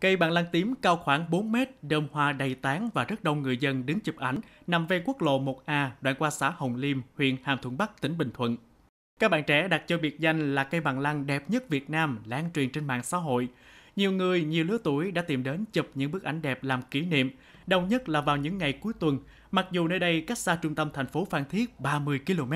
Cây bằng lan tím cao khoảng 4 mét, đơm hoa đầy tán và rất đông người dân đứng chụp ảnh nằm ven quốc lộ 1A đoạn qua xã Hồng Liêm, huyện Hàm Thuận Bắc, tỉnh Bình Thuận. Các bạn trẻ đặt cho biệt danh là cây bằng lan đẹp nhất Việt Nam lan truyền trên mạng xã hội. Nhiều người, nhiều lứa tuổi đã tìm đến chụp những bức ảnh đẹp làm kỷ niệm, đông nhất là vào những ngày cuối tuần, mặc dù nơi đây cách xa trung tâm thành phố Phan Thiết 30 km.